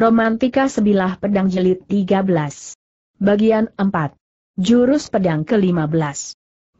Romantika Sebilah Pedang Jelit 13. Bagian 4. Jurus Pedang ke-15.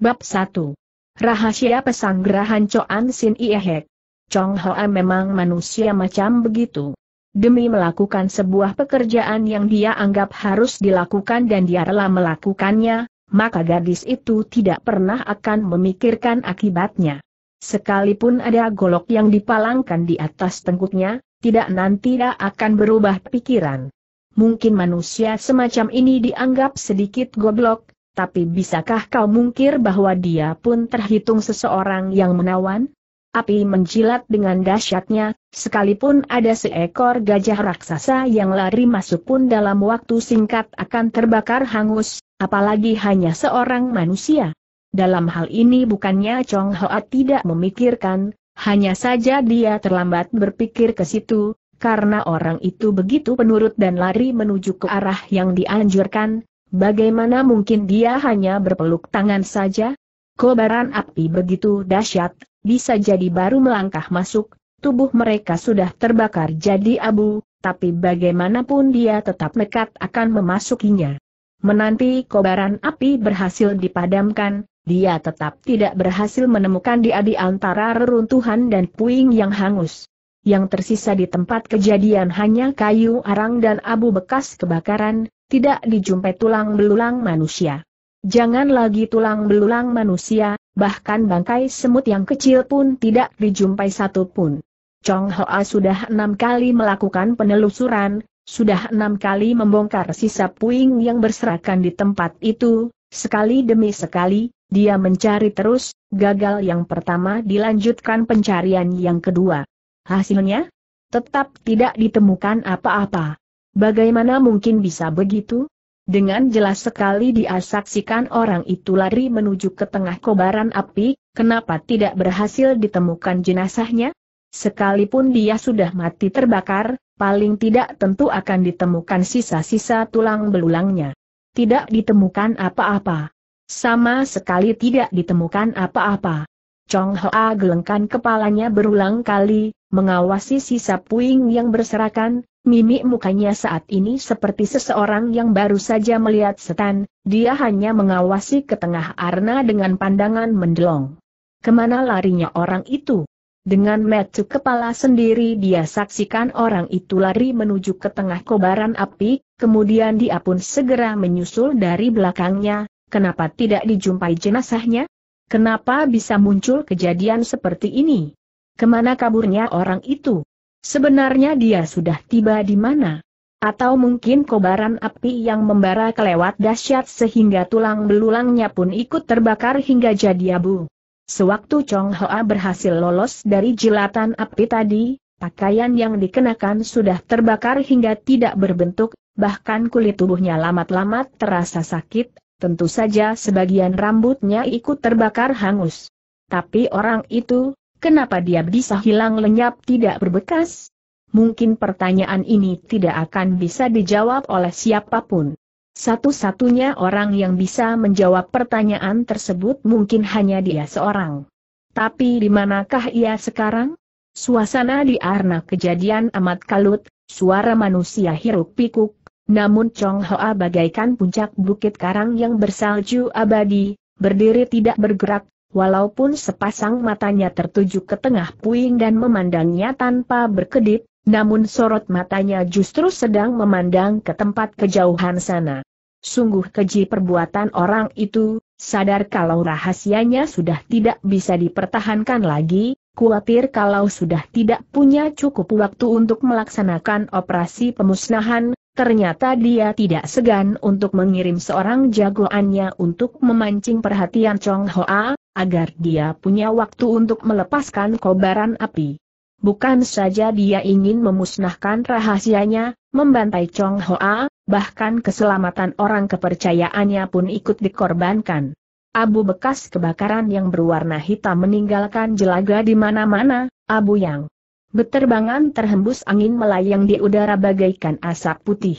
Bab 1. Rahasia Pesanggerahan Coan Sin Iehek. Chong Hoa memang manusia macam begitu. Demi melakukan sebuah pekerjaan yang dia anggap harus dilakukan dan dia rela melakukannya, maka gadis itu tidak pernah akan memikirkan akibatnya. Sekalipun ada golok yang dipalangkan di atas tengkuknya, tidak nanti dia akan berubah pikiran. Mungkin manusia semacam ini dianggap sedikit goblok, tapi bisakah kau mungkir bahwa dia pun terhitung seseorang yang menawan? Api menjilat dengan dahsyatnya, sekalipun ada seekor gajah raksasa yang lari masuk pun dalam waktu singkat akan terbakar hangus, apalagi hanya seorang manusia. Dalam hal ini bukannya Chong Hoa tidak memikirkan, hanya saja dia terlambat berpikir ke situ, karena orang itu begitu penurut dan lari menuju ke arah yang dianjurkan, bagaimana mungkin dia hanya berpeluk tangan saja? Kobaran api begitu dahsyat, bisa jadi baru melangkah masuk, tubuh mereka sudah terbakar jadi abu, tapi bagaimanapun dia tetap nekat akan memasukinya. Menanti kobaran api berhasil dipadamkan, dia tetap tidak berhasil menemukan dia di antara reruntuhan dan puing yang hangus. Yang tersisa di tempat kejadian hanya kayu arang dan abu bekas kebakaran, tidak dijumpai tulang belulang manusia. Jangan lagi tulang belulang manusia, bahkan bangkai semut yang kecil pun tidak dijumpai satu pun. Chong Hoa sudah enam kali melakukan penelusuran, sudah enam kali membongkar sisa puing yang berserakan di tempat itu, Sekali demi sekali, dia mencari terus, gagal yang pertama dilanjutkan pencarian yang kedua. Hasilnya? Tetap tidak ditemukan apa-apa. Bagaimana mungkin bisa begitu? Dengan jelas sekali dia saksikan orang itu lari menuju ke tengah kobaran api, kenapa tidak berhasil ditemukan jenazahnya? Sekalipun dia sudah mati terbakar, paling tidak tentu akan ditemukan sisa-sisa tulang belulangnya tidak ditemukan apa-apa. Sama sekali tidak ditemukan apa-apa. Chong Hoa gelengkan kepalanya berulang kali, mengawasi sisa puing yang berserakan, mimik mukanya saat ini seperti seseorang yang baru saja melihat setan, dia hanya mengawasi ke tengah arna dengan pandangan mendelong. Kemana larinya orang itu? Dengan metu kepala sendiri dia saksikan orang itu lari menuju ke tengah kobaran api, Kemudian dia pun segera menyusul dari belakangnya, kenapa tidak dijumpai jenazahnya? Kenapa bisa muncul kejadian seperti ini? Kemana kaburnya orang itu? Sebenarnya dia sudah tiba di mana? Atau mungkin kobaran api yang membara kelewat dahsyat sehingga tulang belulangnya pun ikut terbakar hingga jadi abu. Sewaktu Chong Hoa berhasil lolos dari jilatan api tadi, pakaian yang dikenakan sudah terbakar hingga tidak berbentuk, bahkan kulit tubuhnya lamat-lamat terasa sakit, tentu saja sebagian rambutnya ikut terbakar hangus. Tapi orang itu, kenapa dia bisa hilang lenyap tidak berbekas? Mungkin pertanyaan ini tidak akan bisa dijawab oleh siapapun. Satu-satunya orang yang bisa menjawab pertanyaan tersebut mungkin hanya dia seorang. Tapi di manakah ia sekarang? Suasana di arna kejadian amat kalut, suara manusia hiruk pikuk, namun Chong Hoa bagaikan puncak bukit karang yang bersalju abadi, berdiri tidak bergerak, walaupun sepasang matanya tertuju ke tengah puing dan memandangnya tanpa berkedip, namun sorot matanya justru sedang memandang ke tempat kejauhan sana. Sungguh keji perbuatan orang itu, sadar kalau rahasianya sudah tidak bisa dipertahankan lagi, khawatir kalau sudah tidak punya cukup waktu untuk melaksanakan operasi pemusnahan, ternyata dia tidak segan untuk mengirim seorang jagoannya untuk memancing perhatian Chong Hoa, agar dia punya waktu untuk melepaskan kobaran api. Bukan saja dia ingin memusnahkan rahasianya, membantai Chong Hoa, bahkan keselamatan orang kepercayaannya pun ikut dikorbankan. Abu bekas kebakaran yang berwarna hitam meninggalkan jelaga di mana-mana, abu yang Beterbangan terhembus angin melayang di udara bagaikan asap putih.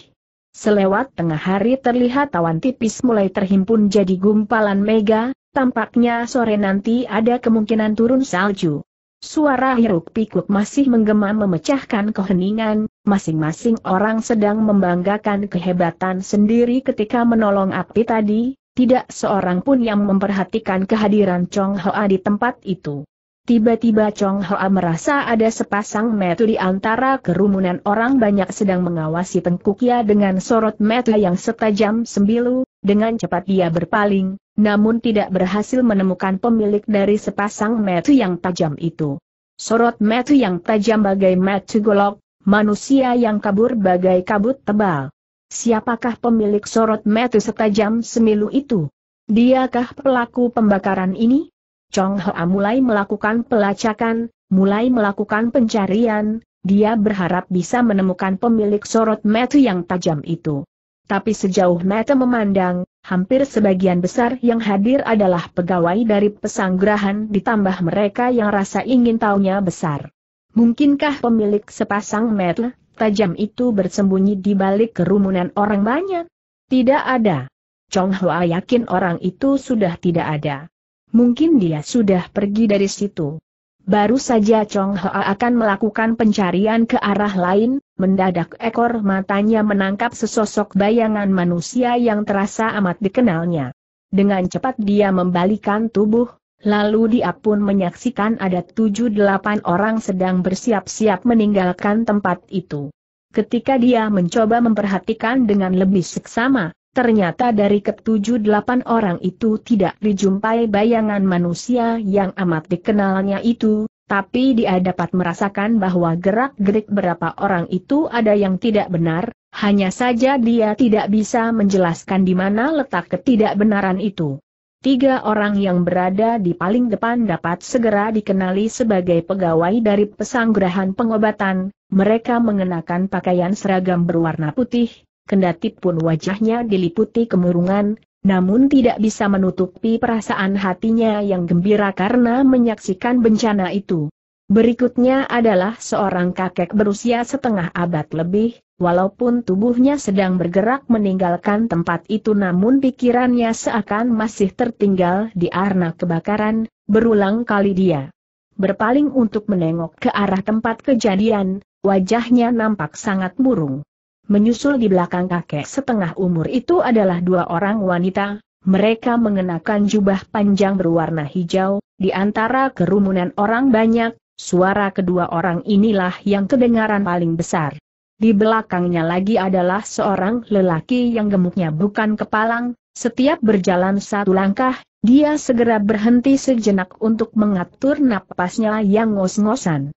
Selewat tengah hari terlihat awan tipis mulai terhimpun jadi gumpalan mega, tampaknya sore nanti ada kemungkinan turun salju. Suara hiruk pikuk masih menggema memecahkan keheningan, masing-masing orang sedang membanggakan kehebatan sendiri ketika menolong api tadi, tidak seorang pun yang memperhatikan kehadiran Chong Hoa di tempat itu. Tiba-tiba Chong Hoa merasa ada sepasang metu di antara kerumunan orang banyak sedang mengawasi Tengkukia dengan sorot mata yang setajam sembilu, dengan cepat dia berpaling, namun tidak berhasil menemukan pemilik dari sepasang metu yang tajam itu. Sorot metu yang tajam bagai metu golok, manusia yang kabur bagai kabut tebal. Siapakah pemilik sorot metu setajam semilu itu? Diakah pelaku pembakaran ini? Chong Hoa mulai melakukan pelacakan, mulai melakukan pencarian, dia berharap bisa menemukan pemilik sorot mata yang tajam itu. Tapi sejauh mata memandang, hampir sebagian besar yang hadir adalah pegawai dari pesanggrahan ditambah mereka yang rasa ingin taunya besar. Mungkinkah pemilik sepasang mata tajam itu bersembunyi di balik kerumunan orang banyak? Tidak ada. Chong Hua yakin orang itu sudah tidak ada. Mungkin dia sudah pergi dari situ. Baru saja Chong Hoa akan melakukan pencarian ke arah lain, mendadak ekor matanya menangkap sesosok bayangan manusia yang terasa amat dikenalnya. Dengan cepat dia membalikan tubuh, lalu dia pun menyaksikan ada tujuh delapan orang sedang bersiap-siap meninggalkan tempat itu. Ketika dia mencoba memperhatikan dengan lebih seksama, Ternyata dari ketujuh delapan orang itu tidak dijumpai bayangan manusia yang amat dikenalnya itu, tapi dia dapat merasakan bahwa gerak-gerik berapa orang itu ada yang tidak benar, hanya saja dia tidak bisa menjelaskan di mana letak ketidakbenaran itu. Tiga orang yang berada di paling depan dapat segera dikenali sebagai pegawai dari pesanggrahan pengobatan, mereka mengenakan pakaian seragam berwarna putih, kendati pun wajahnya diliputi kemurungan, namun tidak bisa menutupi perasaan hatinya yang gembira karena menyaksikan bencana itu. Berikutnya adalah seorang kakek berusia setengah abad lebih, walaupun tubuhnya sedang bergerak meninggalkan tempat itu namun pikirannya seakan masih tertinggal di arna kebakaran, berulang kali dia berpaling untuk menengok ke arah tempat kejadian, wajahnya nampak sangat murung. Menyusul di belakang kakek setengah umur itu adalah dua orang wanita, mereka mengenakan jubah panjang berwarna hijau, di antara kerumunan orang banyak, suara kedua orang inilah yang kedengaran paling besar. Di belakangnya lagi adalah seorang lelaki yang gemuknya bukan kepalang, setiap berjalan satu langkah, dia segera berhenti sejenak untuk mengatur napasnya yang ngos-ngosan.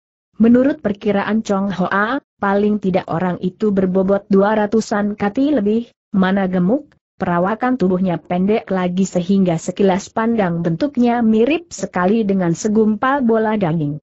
Menurut perkiraan Chong Hoa, paling tidak orang itu berbobot dua ratusan kati lebih, mana gemuk, perawakan tubuhnya pendek lagi sehingga sekilas pandang bentuknya mirip sekali dengan segumpal bola daging.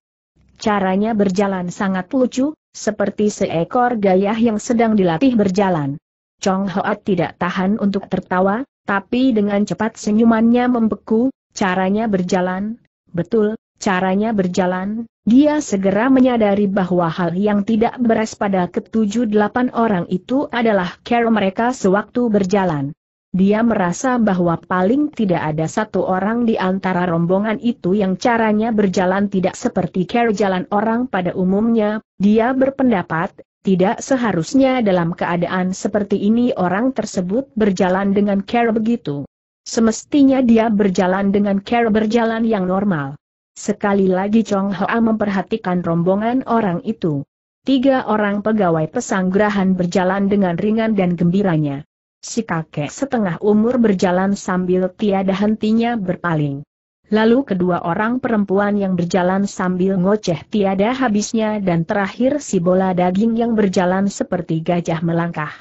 Caranya berjalan sangat lucu, seperti seekor gayah yang sedang dilatih berjalan. Chong Hoa tidak tahan untuk tertawa, tapi dengan cepat senyumannya membeku, caranya berjalan, betul, caranya berjalan, dia segera menyadari bahwa hal yang tidak beres pada ketujuh delapan orang itu adalah care mereka sewaktu berjalan. Dia merasa bahwa paling tidak ada satu orang di antara rombongan itu yang caranya berjalan tidak seperti care jalan orang pada umumnya, dia berpendapat, tidak seharusnya dalam keadaan seperti ini orang tersebut berjalan dengan care begitu. Semestinya dia berjalan dengan care berjalan yang normal. Sekali lagi Chong Hoa memperhatikan rombongan orang itu. Tiga orang pegawai pesanggrahan berjalan dengan ringan dan gembiranya. Si kakek setengah umur berjalan sambil tiada hentinya berpaling. Lalu kedua orang perempuan yang berjalan sambil ngoceh tiada habisnya dan terakhir si bola daging yang berjalan seperti gajah melangkah.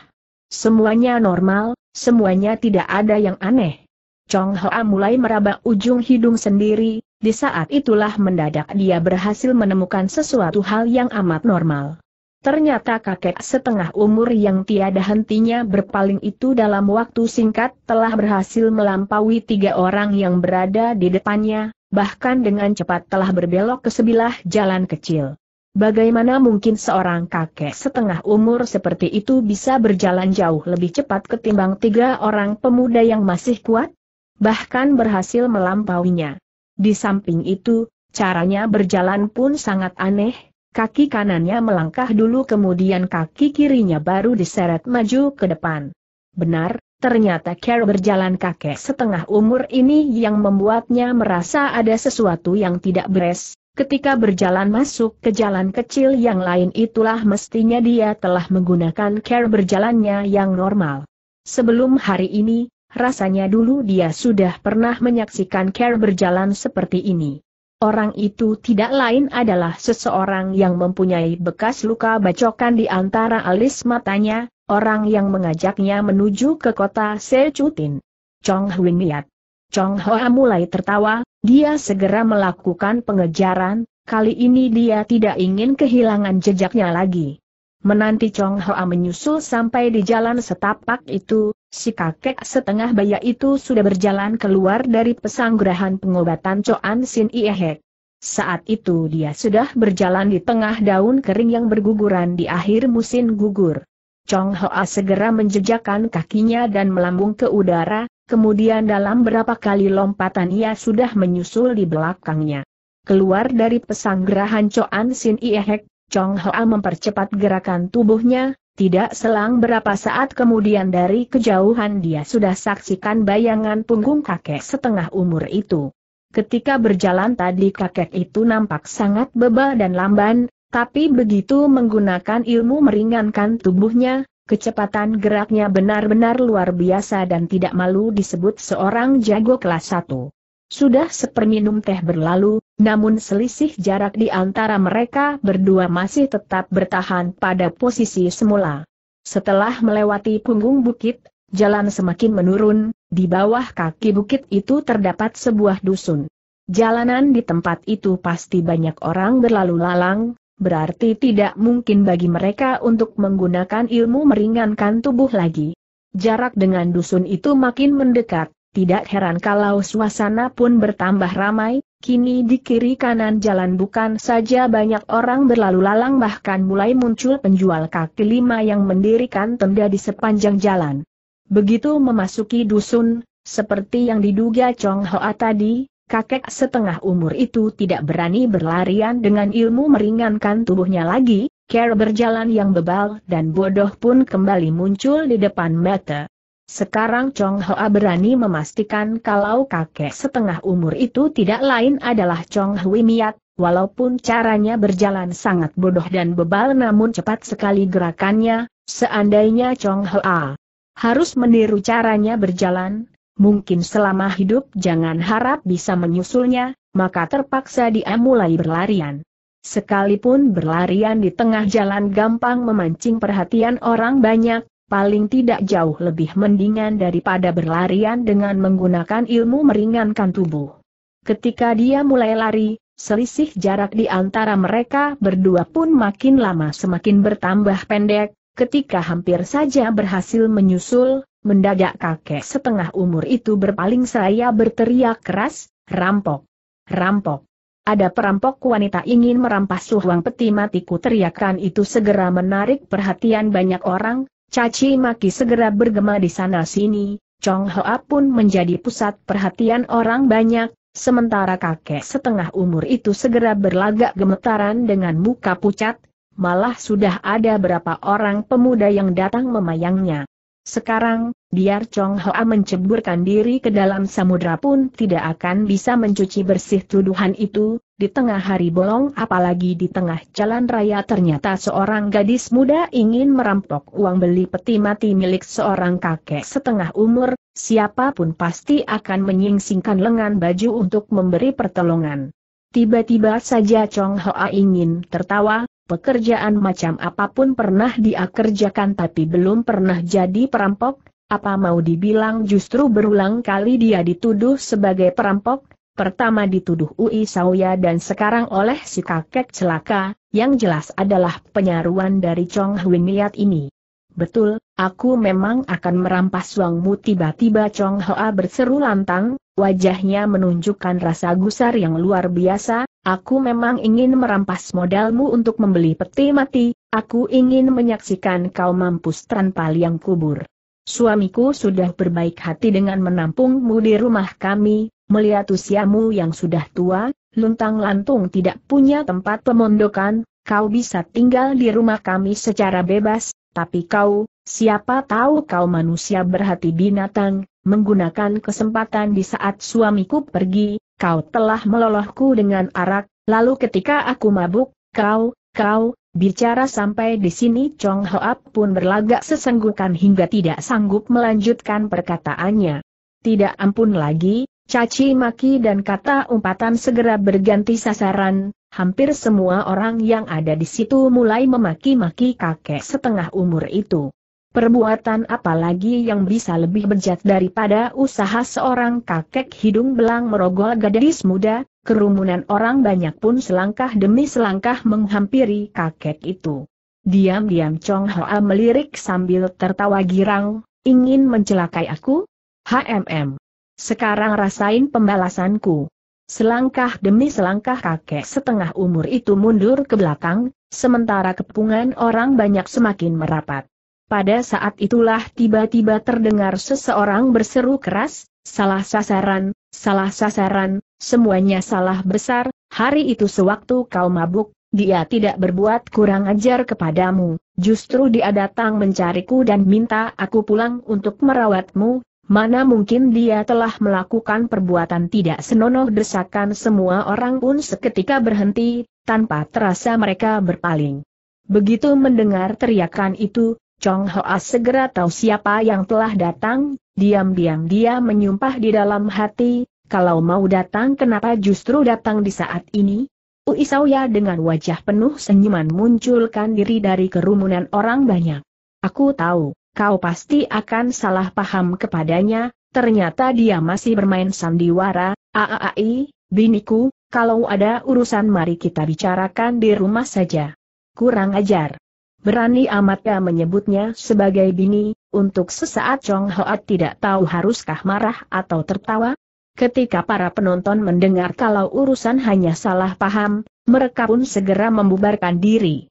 Semuanya normal, semuanya tidak ada yang aneh. Chong Hoa mulai meraba ujung hidung sendiri, di saat itulah mendadak dia berhasil menemukan sesuatu hal yang amat normal. Ternyata kakek setengah umur yang tiada hentinya berpaling itu dalam waktu singkat telah berhasil melampaui tiga orang yang berada di depannya, bahkan dengan cepat telah berbelok ke sebilah jalan kecil. Bagaimana mungkin seorang kakek setengah umur seperti itu bisa berjalan jauh lebih cepat ketimbang tiga orang pemuda yang masih kuat? Bahkan berhasil melampauinya. Di samping itu, caranya berjalan pun sangat aneh, kaki kanannya melangkah dulu kemudian kaki kirinya baru diseret maju ke depan. Benar, ternyata Carol berjalan kakek setengah umur ini yang membuatnya merasa ada sesuatu yang tidak beres. Ketika berjalan masuk ke jalan kecil yang lain itulah mestinya dia telah menggunakan care berjalannya yang normal. Sebelum hari ini, Rasanya dulu dia sudah pernah menyaksikan Care berjalan seperti ini. Orang itu tidak lain adalah seseorang yang mempunyai bekas luka bacokan di antara alis matanya, orang yang mengajaknya menuju ke kota Sechutin. Chong Hui niat. Chong Hoa mulai tertawa, dia segera melakukan pengejaran, kali ini dia tidak ingin kehilangan jejaknya lagi. Menanti Chong Hoa menyusul sampai di jalan setapak itu, Si kakek setengah baya itu sudah berjalan keluar dari pesanggerahan pengobatan Coan Sin Iehek. Saat itu dia sudah berjalan di tengah daun kering yang berguguran di akhir musim gugur. Chong Hoa segera menjejakkan kakinya dan melambung ke udara, kemudian dalam berapa kali lompatan ia sudah menyusul di belakangnya. Keluar dari pesanggerahan Coan Sin Iehek, Chong Hoa mempercepat gerakan tubuhnya, tidak selang berapa saat kemudian dari kejauhan dia sudah saksikan bayangan punggung kakek setengah umur itu. Ketika berjalan tadi kakek itu nampak sangat bebal dan lamban, tapi begitu menggunakan ilmu meringankan tubuhnya, kecepatan geraknya benar-benar luar biasa dan tidak malu disebut seorang jago kelas 1. Sudah seperminum teh berlalu, namun selisih jarak di antara mereka berdua masih tetap bertahan pada posisi semula. Setelah melewati punggung bukit, jalan semakin menurun, di bawah kaki bukit itu terdapat sebuah dusun. Jalanan di tempat itu pasti banyak orang berlalu lalang, berarti tidak mungkin bagi mereka untuk menggunakan ilmu meringankan tubuh lagi. Jarak dengan dusun itu makin mendekat, tidak heran kalau suasana pun bertambah ramai, Kini di kiri kanan jalan bukan saja banyak orang berlalu lalang bahkan mulai muncul penjual kaki lima yang mendirikan tenda di sepanjang jalan. Begitu memasuki dusun, seperti yang diduga Chong Hoa tadi, kakek setengah umur itu tidak berani berlarian dengan ilmu meringankan tubuhnya lagi, care berjalan yang bebal dan bodoh pun kembali muncul di depan mata. Sekarang Chong Hoa berani memastikan kalau kakek setengah umur itu tidak lain adalah Chong Hui Miat, walaupun caranya berjalan sangat bodoh dan bebal namun cepat sekali gerakannya, seandainya Chong Hoa harus meniru caranya berjalan, mungkin selama hidup jangan harap bisa menyusulnya, maka terpaksa dia mulai berlarian. Sekalipun berlarian di tengah jalan gampang memancing perhatian orang banyak, paling tidak jauh lebih mendingan daripada berlarian dengan menggunakan ilmu meringankan tubuh. Ketika dia mulai lari, selisih jarak di antara mereka berdua pun makin lama semakin bertambah pendek, ketika hampir saja berhasil menyusul, mendadak kakek setengah umur itu berpaling seraya berteriak keras, rampok, rampok. Ada perampok wanita ingin merampas suhuang peti matiku teriakan itu segera menarik perhatian banyak orang, Caci maki segera bergema di sana-sini, Chong Hoa pun menjadi pusat perhatian orang banyak, sementara kakek setengah umur itu segera berlagak gemetaran dengan muka pucat, malah sudah ada berapa orang pemuda yang datang memayangnya. Sekarang, biar Chong Hoa menceburkan diri ke dalam samudra pun tidak akan bisa mencuci bersih tuduhan itu, di tengah hari bolong apalagi di tengah jalan raya ternyata seorang gadis muda ingin merampok uang beli peti mati milik seorang kakek setengah umur, siapapun pasti akan menyingsingkan lengan baju untuk memberi pertolongan. Tiba-tiba saja Chong Hoa ingin tertawa, pekerjaan macam apapun pernah dia kerjakan tapi belum pernah jadi perampok, apa mau dibilang justru berulang kali dia dituduh sebagai perampok, Pertama dituduh Ui Sauya dan sekarang oleh si kakek celaka, yang jelas adalah penyaruan dari Chong Hui niat ini. Betul, aku memang akan merampas uangmu tiba-tiba Chong Hoa berseru lantang, wajahnya menunjukkan rasa gusar yang luar biasa, aku memang ingin merampas modalmu untuk membeli peti mati, aku ingin menyaksikan kau mampus tanpa liang kubur. Suamiku sudah berbaik hati dengan menampungmu di rumah kami, Melihat usiamu yang sudah tua, luntang-lantung tidak punya tempat pemondokan, kau bisa tinggal di rumah kami secara bebas, tapi kau, siapa tahu kau manusia berhati binatang, menggunakan kesempatan di saat suamiku pergi, kau telah melolohku dengan arak, lalu ketika aku mabuk, kau, kau, bicara sampai di sini Chong Hoap pun berlagak sesenggukan hingga tidak sanggup melanjutkan perkataannya. Tidak ampun lagi, Caci maki dan kata umpatan segera berganti sasaran, hampir semua orang yang ada di situ mulai memaki-maki kakek setengah umur itu. Perbuatan apalagi yang bisa lebih bejat daripada usaha seorang kakek hidung belang merogol gadis muda, kerumunan orang banyak pun selangkah demi selangkah menghampiri kakek itu. Diam-diam Chong Hoa melirik sambil tertawa girang, ingin mencelakai aku? HMM. Sekarang rasain pembalasanku. Selangkah demi selangkah kakek setengah umur itu mundur ke belakang, sementara kepungan orang banyak semakin merapat. Pada saat itulah tiba-tiba terdengar seseorang berseru keras, salah sasaran, salah sasaran, semuanya salah besar, hari itu sewaktu kau mabuk, dia tidak berbuat kurang ajar kepadamu, justru dia datang mencariku dan minta aku pulang untuk merawatmu, Mana mungkin dia telah melakukan perbuatan tidak senonoh desakan semua orang pun seketika berhenti, tanpa terasa mereka berpaling. Begitu mendengar teriakan itu, Chong Hoa segera tahu siapa yang telah datang, diam-diam dia menyumpah di dalam hati, kalau mau datang kenapa justru datang di saat ini? Uisauya dengan wajah penuh senyuman munculkan diri dari kerumunan orang banyak. Aku tahu kau pasti akan salah paham kepadanya, ternyata dia masih bermain sandiwara, aaai, biniku, kalau ada urusan mari kita bicarakan di rumah saja. Kurang ajar. Berani amatnya menyebutnya sebagai bini, untuk sesaat Chong Hoat tidak tahu haruskah marah atau tertawa. Ketika para penonton mendengar kalau urusan hanya salah paham, mereka pun segera membubarkan diri.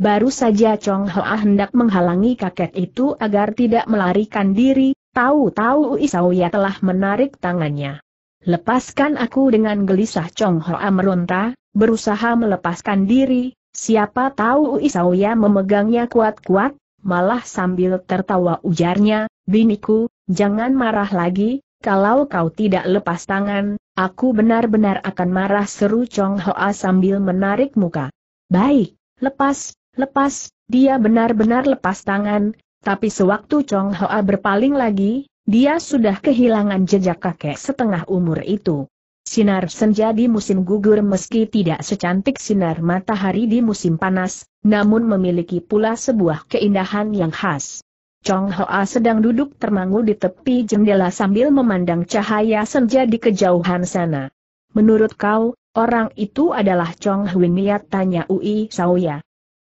Baru saja Chong Hoa ah hendak menghalangi kakek itu agar tidak melarikan diri, tahu-tahu Isauya telah menarik tangannya. Lepaskan aku dengan gelisah Chong Hoa ah meronta, berusaha melepaskan diri, siapa tahu Isauya memegangnya kuat-kuat, malah sambil tertawa ujarnya, biniku, jangan marah lagi, kalau kau tidak lepas tangan, aku benar-benar akan marah seru Chong Hoa ah sambil menarik muka. Baik, lepas, Lepas, dia benar-benar lepas tangan, tapi sewaktu Chong Hoa berpaling lagi, dia sudah kehilangan jejak kakek setengah umur itu. Sinar senja di musim gugur meski tidak secantik sinar matahari di musim panas, namun memiliki pula sebuah keindahan yang khas. Chong Hoa sedang duduk termangu di tepi jendela sambil memandang cahaya senja di kejauhan sana. Menurut kau, orang itu adalah Chong Huin tanya Ui Sauya.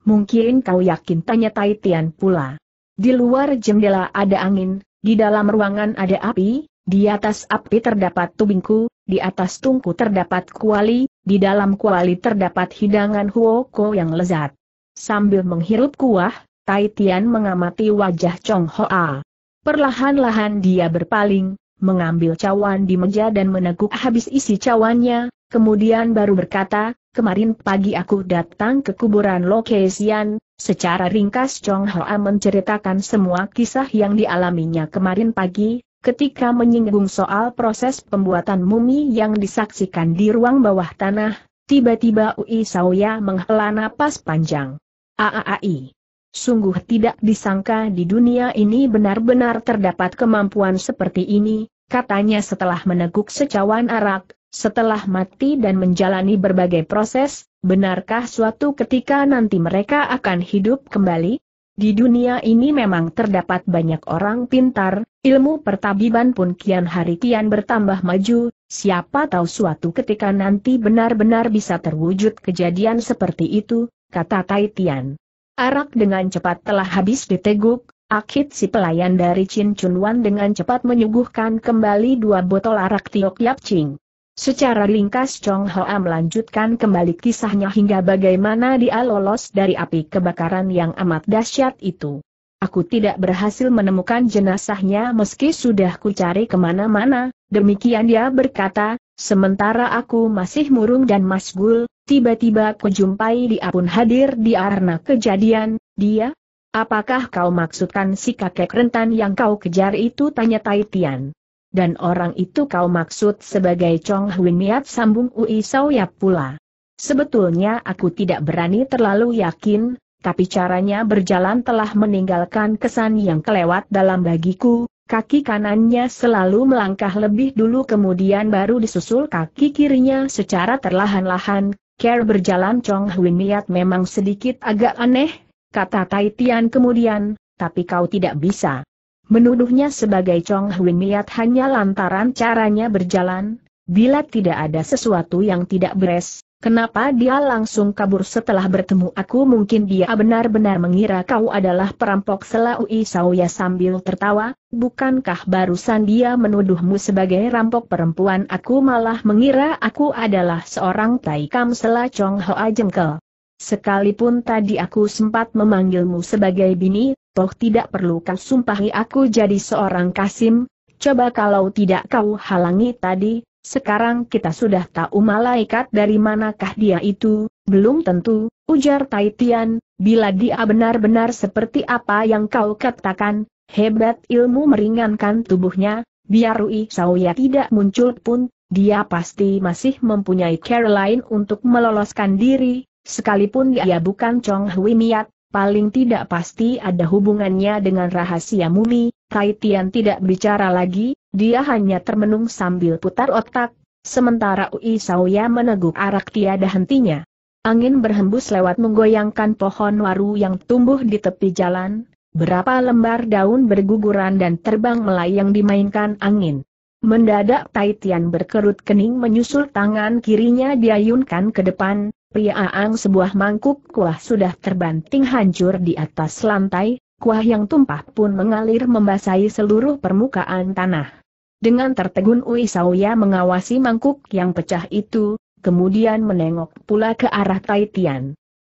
Mungkin kau yakin tanya Tai Tian pula. Di luar jendela ada angin, di dalam ruangan ada api, di atas api terdapat tubingku, di atas tungku terdapat kuali, di dalam kuali terdapat hidangan huoko yang lezat. Sambil menghirup kuah, Tai Tian mengamati wajah Chong Hoa. Perlahan-lahan dia berpaling, mengambil cawan di meja dan meneguk habis isi cawannya, kemudian baru berkata, kemarin pagi aku datang ke kuburan Lokesian, secara ringkas Chong Hoa menceritakan semua kisah yang dialaminya kemarin pagi, ketika menyinggung soal proses pembuatan mumi yang disaksikan di ruang bawah tanah, tiba-tiba Ui Sauya menghela napas panjang. Aaai. Sungguh tidak disangka di dunia ini benar-benar terdapat kemampuan seperti ini, katanya setelah meneguk secawan arak, setelah mati dan menjalani berbagai proses, benarkah suatu ketika nanti mereka akan hidup kembali? Di dunia ini memang terdapat banyak orang pintar, ilmu pertabiban pun kian hari kian bertambah maju, siapa tahu suatu ketika nanti benar-benar bisa terwujud kejadian seperti itu, kata Tai Tian. Arak dengan cepat telah habis diteguk, Akit si pelayan dari Chin Chun Wan dengan cepat menyuguhkan kembali dua botol arak Tiok Yap Ching. Secara ringkas Chong Hoa melanjutkan kembali kisahnya hingga bagaimana dia lolos dari api kebakaran yang amat dahsyat itu. Aku tidak berhasil menemukan jenazahnya meski sudah kucari kemana-mana, demikian dia berkata, sementara aku masih murung dan masgul, tiba-tiba kujumpai dia pun hadir di arena kejadian, dia? Apakah kau maksudkan si kakek rentan yang kau kejar itu tanya Tai Tian? Dan orang itu kau maksud sebagai Chong Hui Miat sambung Ui Yap pula. Sebetulnya aku tidak berani terlalu yakin, tapi caranya berjalan telah meninggalkan kesan yang kelewat dalam bagiku, kaki kanannya selalu melangkah lebih dulu kemudian baru disusul kaki kirinya secara terlahan-lahan, Care berjalan Chong Hui Miat memang sedikit agak aneh, kata Tai Tian kemudian, tapi kau tidak bisa menuduhnya sebagai Chong Hwin Miat hanya lantaran caranya berjalan, bila tidak ada sesuatu yang tidak beres, Kenapa dia langsung kabur setelah bertemu aku mungkin dia benar-benar mengira kau adalah perampok selaui Sauya sambil tertawa, bukankah barusan dia menuduhmu sebagai rampok perempuan aku malah mengira aku adalah seorang taikam Chong hoa jengkel. Sekalipun tadi aku sempat memanggilmu sebagai bini, toh tidak perlu kau sumpahi aku jadi seorang kasim, coba kalau tidak kau halangi tadi, sekarang kita sudah tahu malaikat dari manakah dia itu, belum tentu, ujar Tai Tian, bila dia benar-benar seperti apa yang kau katakan, hebat ilmu meringankan tubuhnya, biar Rui Sauya tidak muncul pun, dia pasti masih mempunyai Caroline untuk meloloskan diri, sekalipun dia bukan Chong Hui Miat, paling tidak pasti ada hubungannya dengan rahasia mumi, Kaitian tidak bicara lagi, dia hanya termenung sambil putar otak, sementara Ui Sauya meneguk arak tiada hentinya. Angin berhembus lewat menggoyangkan pohon waru yang tumbuh di tepi jalan, berapa lembar daun berguguran dan terbang melayang dimainkan angin. Mendadak Taitian berkerut kening menyusul tangan kirinya diayunkan ke depan, Pria Aang sebuah mangkuk kuah sudah terbanting hancur di atas lantai, kuah yang tumpah pun mengalir membasahi seluruh permukaan tanah. Dengan tertegun Ui Sauya mengawasi mangkuk yang pecah itu, kemudian menengok pula ke arah Tai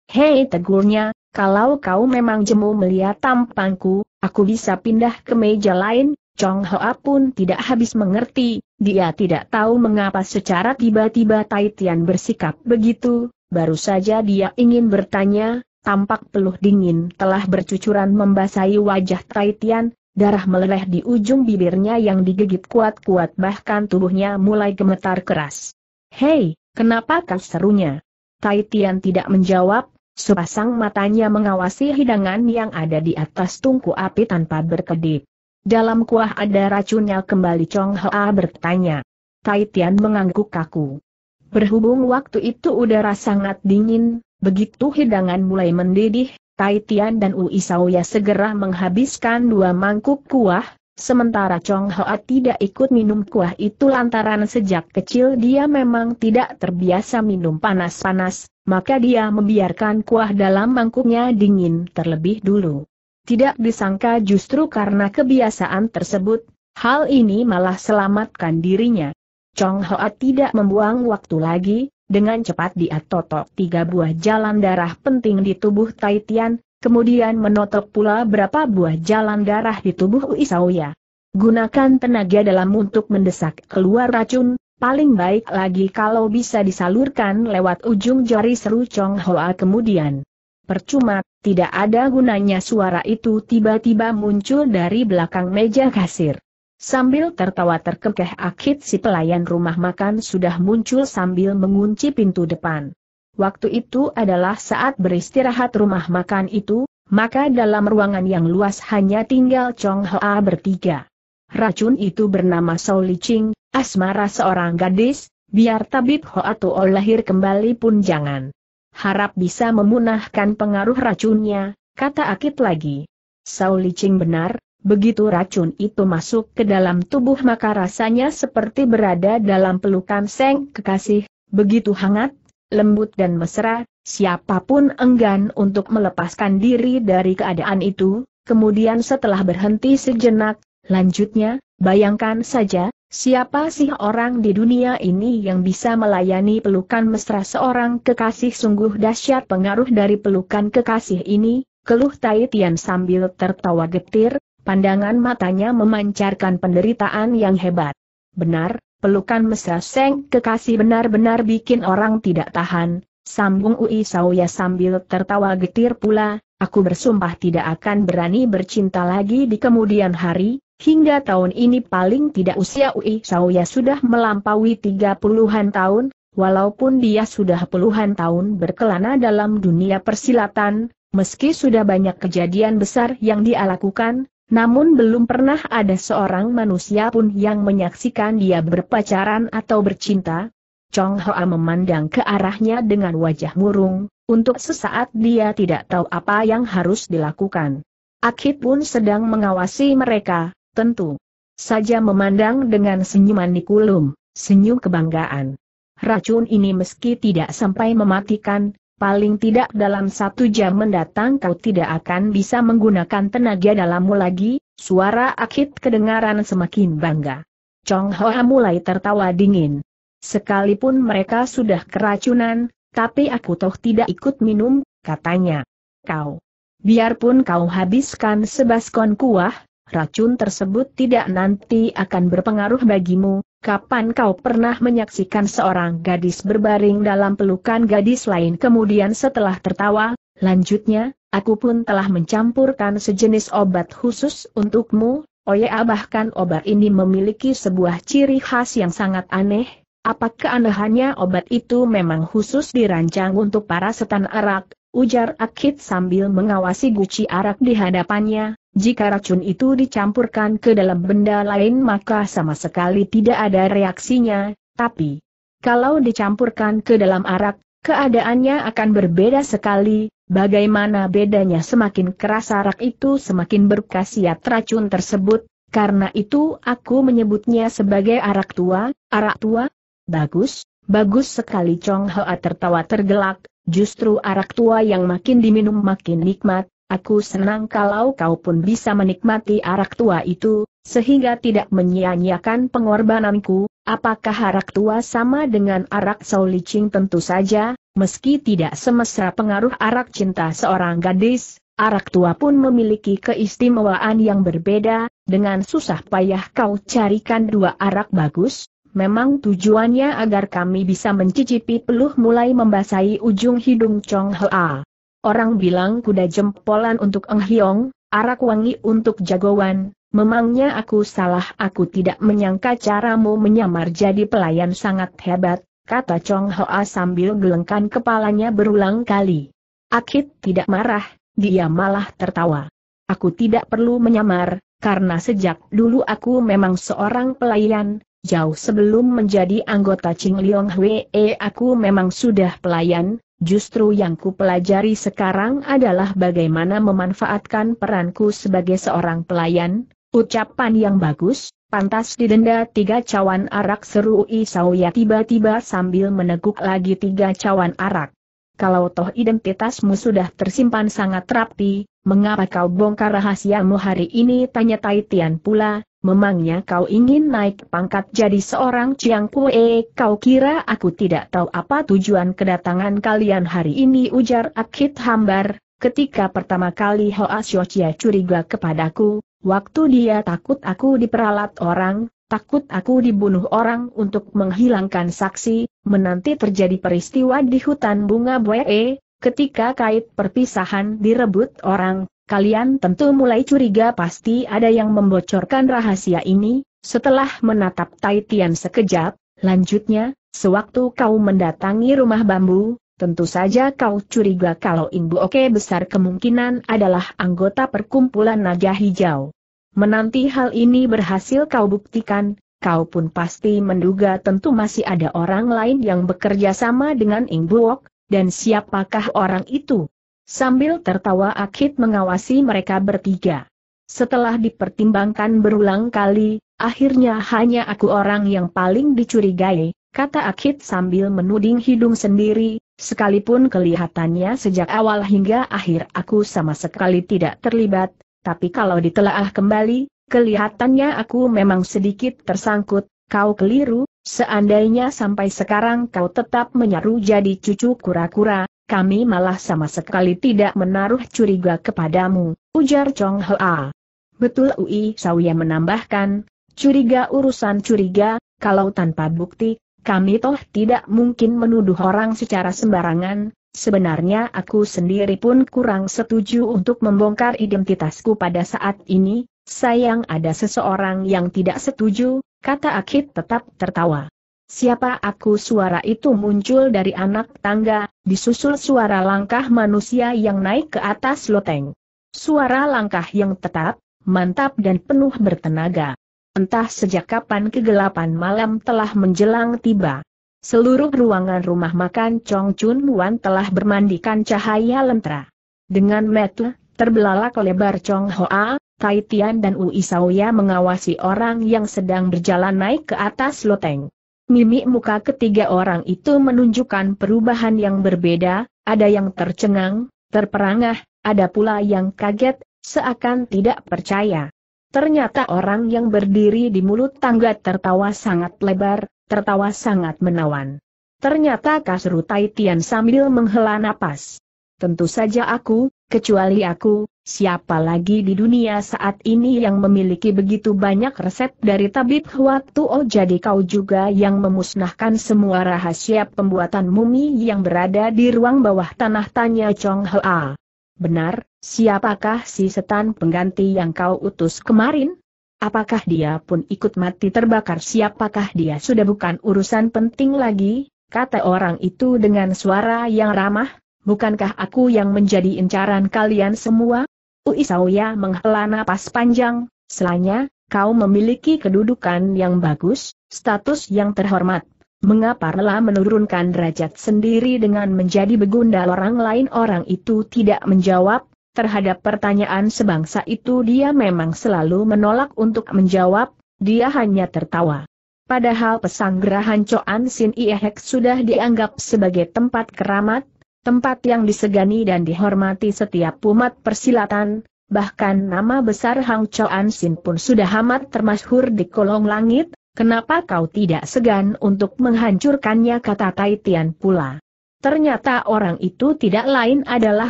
Hei tegurnya, kalau kau memang jemu melihat tampangku, aku bisa pindah ke meja lain, Chong Hoa pun tidak habis mengerti, dia tidak tahu mengapa secara tiba-tiba Tai bersikap begitu, Baru saja dia ingin bertanya, tampak peluh dingin telah bercucuran membasahi wajah Taitian, darah meleleh di ujung bibirnya yang digigit kuat-kuat bahkan tubuhnya mulai gemetar keras. Hei, kenapa kau serunya? Taitian tidak menjawab, sepasang matanya mengawasi hidangan yang ada di atas tungku api tanpa berkedip. Dalam kuah ada racunnya kembali Chong Hoa bertanya. Taitian mengangguk kaku. Berhubung waktu itu udara sangat dingin, begitu hidangan mulai mendidih, Tai Tian dan Ui Sauya segera menghabiskan dua mangkuk kuah, sementara Chong Hoa tidak ikut minum kuah itu lantaran sejak kecil dia memang tidak terbiasa minum panas-panas, maka dia membiarkan kuah dalam mangkuknya dingin terlebih dulu. Tidak disangka justru karena kebiasaan tersebut, hal ini malah selamatkan dirinya. Chong Hoa tidak membuang waktu lagi, dengan cepat dia totok tiga buah jalan darah penting di tubuh Tai Tian, kemudian menotok pula berapa buah jalan darah di tubuh Ui ya. Gunakan tenaga dalam untuk mendesak keluar racun, paling baik lagi kalau bisa disalurkan lewat ujung jari seru Chong Hoa kemudian. Percuma, tidak ada gunanya suara itu tiba-tiba muncul dari belakang meja kasir. Sambil tertawa terkekeh akit si pelayan rumah makan sudah muncul sambil mengunci pintu depan. Waktu itu adalah saat beristirahat rumah makan itu, maka dalam ruangan yang luas hanya tinggal Chong Hoa bertiga. Racun itu bernama Sao Li Ching, asmara seorang gadis, biar tabib Hoa Tuo lahir kembali pun jangan. Harap bisa memunahkan pengaruh racunnya, kata Akit lagi. Sao Li Ching benar, Begitu racun itu masuk ke dalam tubuh maka rasanya seperti berada dalam pelukan seng kekasih, begitu hangat, lembut dan mesra, siapapun enggan untuk melepaskan diri dari keadaan itu, kemudian setelah berhenti sejenak, lanjutnya, bayangkan saja, siapa sih orang di dunia ini yang bisa melayani pelukan mesra seorang kekasih sungguh dahsyat pengaruh dari pelukan kekasih ini, Keluh Tai Tian sambil tertawa getir, Pandangan matanya memancarkan penderitaan yang hebat. Benar, pelukan mesra seng kekasih benar-benar bikin orang tidak tahan, sambung Ui Sauya sambil tertawa getir pula, aku bersumpah tidak akan berani bercinta lagi di kemudian hari, hingga tahun ini paling tidak usia Ui Sauya sudah melampaui tiga puluhan tahun, walaupun dia sudah puluhan tahun berkelana dalam dunia persilatan, meski sudah banyak kejadian besar yang dia lakukan, namun belum pernah ada seorang manusia pun yang menyaksikan dia berpacaran atau bercinta. Chong Hoa memandang ke arahnya dengan wajah murung, untuk sesaat dia tidak tahu apa yang harus dilakukan. Akit pun sedang mengawasi mereka, tentu saja memandang dengan senyuman Nikulum, senyum kebanggaan. Racun ini meski tidak sampai mematikan, paling tidak dalam satu jam mendatang kau tidak akan bisa menggunakan tenaga dalammu lagi, suara akit kedengaran semakin bangga. Chong Hoa mulai tertawa dingin. Sekalipun mereka sudah keracunan, tapi aku toh tidak ikut minum, katanya. Kau. Biarpun kau habiskan sebaskon kuah, racun tersebut tidak nanti akan berpengaruh bagimu, Kapan kau pernah menyaksikan seorang gadis berbaring dalam pelukan gadis lain kemudian setelah tertawa, lanjutnya, aku pun telah mencampurkan sejenis obat khusus untukmu, Oya bahkan obat ini memiliki sebuah ciri khas yang sangat aneh, Apakah keanehannya obat itu memang khusus dirancang untuk para setan arak, ujar Akit sambil mengawasi guci arak di hadapannya, jika racun itu dicampurkan ke dalam benda lain maka sama sekali tidak ada reaksinya, tapi kalau dicampurkan ke dalam arak, keadaannya akan berbeda sekali, bagaimana bedanya semakin keras arak itu semakin berkhasiat racun tersebut, karena itu aku menyebutnya sebagai arak tua, arak tua? Bagus, bagus sekali Chong Hoa tertawa tergelak, justru arak tua yang makin diminum makin nikmat, Aku senang kalau kau pun bisa menikmati arak tua itu, sehingga tidak menyia-nyiakan pengorbananku. Apakah arak tua sama dengan arak saulicing tentu saja, meski tidak semesra pengaruh arak cinta seorang gadis, arak tua pun memiliki keistimewaan yang berbeda, dengan susah payah kau carikan dua arak bagus, Memang tujuannya agar kami bisa mencicipi peluh mulai membasahi ujung hidung Chong Hoa. Orang bilang kuda jempolan untuk Eng Hiong, arak wangi untuk jagoan, memangnya aku salah aku tidak menyangka caramu menyamar jadi pelayan sangat hebat, kata Chong Hoa sambil gelengkan kepalanya berulang kali. Akit tidak marah, dia malah tertawa. Aku tidak perlu menyamar, karena sejak dulu aku memang seorang pelayan, jauh sebelum menjadi anggota Ching Leong Hwe aku memang sudah pelayan, Justru yang ku pelajari sekarang adalah bagaimana memanfaatkan peranku sebagai seorang pelayan, ucapan yang bagus, pantas didenda tiga cawan arak seru Isauya tiba-tiba sambil meneguk lagi tiga cawan arak. Kalau toh identitasmu sudah tersimpan sangat rapi, mengapa kau bongkar rahasiamu hari ini tanya Taitian pula, Memangnya kau ingin naik pangkat jadi seorang Chiang Kue? Kau kira aku tidak tahu apa tujuan kedatangan kalian hari ini? Ujar Akit Hambar, ketika pertama kali Hoa Siochia curiga kepadaku, waktu dia takut aku diperalat orang, takut aku dibunuh orang untuk menghilangkan saksi, menanti terjadi peristiwa di hutan bunga bue. ketika kait perpisahan direbut orang, kalian tentu mulai curiga pasti ada yang membocorkan rahasia ini, setelah menatap Tai Tian sekejap, lanjutnya, sewaktu kau mendatangi rumah bambu, tentu saja kau curiga kalau Inbu Oke besar kemungkinan adalah anggota perkumpulan naga hijau. Menanti hal ini berhasil kau buktikan, kau pun pasti menduga tentu masih ada orang lain yang bekerja sama dengan ibu Oke, dan siapakah orang itu? Sambil tertawa Akid mengawasi mereka bertiga. Setelah dipertimbangkan berulang kali, akhirnya hanya aku orang yang paling dicurigai, kata Akid sambil menuding hidung sendiri, sekalipun kelihatannya sejak awal hingga akhir aku sama sekali tidak terlibat, tapi kalau ditelaah kembali, kelihatannya aku memang sedikit tersangkut, kau keliru, Seandainya sampai sekarang kau tetap menyaru jadi cucu kura-kura, kami malah sama sekali tidak menaruh curiga kepadamu, ujar Chong Hoa. Betul Ui Sawia menambahkan, curiga urusan curiga, kalau tanpa bukti, kami toh tidak mungkin menuduh orang secara sembarangan, sebenarnya aku sendiri pun kurang setuju untuk membongkar identitasku pada saat ini, sayang ada seseorang yang tidak setuju, kata Akit tetap tertawa. Siapa aku suara itu muncul dari anak tangga, disusul suara langkah manusia yang naik ke atas loteng. Suara langkah yang tetap, mantap dan penuh bertenaga. Entah sejak kapan kegelapan malam telah menjelang tiba. Seluruh ruangan rumah makan Chong Chun Wan telah bermandikan cahaya lentera. Dengan metu, terbelalak lebar Chong Hoa, Tai Tian dan Ui mengawasi orang yang sedang berjalan naik ke atas loteng. Mimik muka ketiga orang itu menunjukkan perubahan yang berbeda, ada yang tercengang, terperangah, ada pula yang kaget, seakan tidak percaya. Ternyata orang yang berdiri di mulut tangga tertawa sangat lebar, tertawa sangat menawan. Ternyata Kasrutai Tian sambil menghela napas. Tentu saja aku, kecuali aku, Siapa lagi di dunia saat ini yang memiliki begitu banyak resep dari tabib waktu oh jadi kau juga yang memusnahkan semua rahasia pembuatan mumi yang berada di ruang bawah tanah tanya Chong Hoa. Benar, siapakah si setan pengganti yang kau utus kemarin? Apakah dia pun ikut mati terbakar siapakah dia sudah bukan urusan penting lagi, kata orang itu dengan suara yang ramah, bukankah aku yang menjadi incaran kalian semua? Uisauya menghela napas panjang, Selainnya, kau memiliki kedudukan yang bagus, status yang terhormat. Mengapa rela menurunkan derajat sendiri dengan menjadi begundal orang lain orang itu tidak menjawab, terhadap pertanyaan sebangsa itu dia memang selalu menolak untuk menjawab, dia hanya tertawa. Padahal pesanggerahan Coan Sin Iehek sudah dianggap sebagai tempat keramat, tempat yang disegani dan dihormati setiap umat persilatan, bahkan nama besar Hang Choan Sin pun sudah amat termasyhur di kolong langit, kenapa kau tidak segan untuk menghancurkannya kata Tai Tian pula. Ternyata orang itu tidak lain adalah